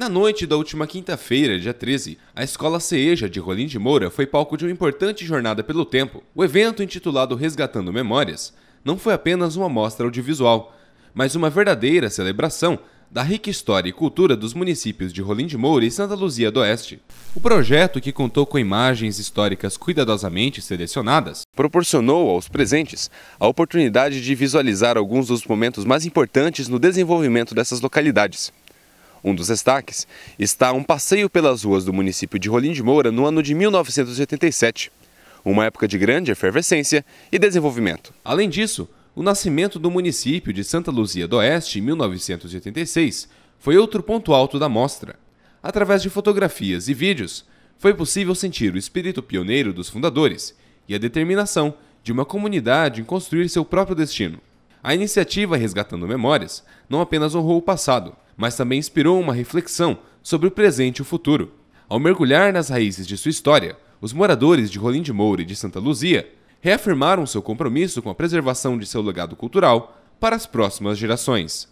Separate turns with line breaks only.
Na noite da última quinta-feira, dia 13, a Escola Ceeja de Rolim de Moura foi palco de uma importante jornada pelo tempo. O evento, intitulado Resgatando Memórias, não foi apenas uma mostra audiovisual, mas uma verdadeira celebração da rica história e cultura dos municípios de Rolim de Moura e Santa Luzia do Oeste. O projeto, que contou com imagens históricas cuidadosamente selecionadas, proporcionou aos presentes a oportunidade de visualizar alguns dos momentos mais importantes no desenvolvimento dessas localidades. Um dos destaques está um passeio pelas ruas do município de Rolim de Moura no ano de 1987, uma época de grande efervescência e desenvolvimento. Além disso, o nascimento do município de Santa Luzia do Oeste em 1986 foi outro ponto alto da mostra. Através de fotografias e vídeos, foi possível sentir o espírito pioneiro dos fundadores e a determinação de uma comunidade em construir seu próprio destino. A iniciativa Resgatando Memórias não apenas honrou o passado, mas também inspirou uma reflexão sobre o presente e o futuro. Ao mergulhar nas raízes de sua história, os moradores de Rolim de Moura e de Santa Luzia reafirmaram seu compromisso com a preservação de seu legado cultural para as próximas gerações.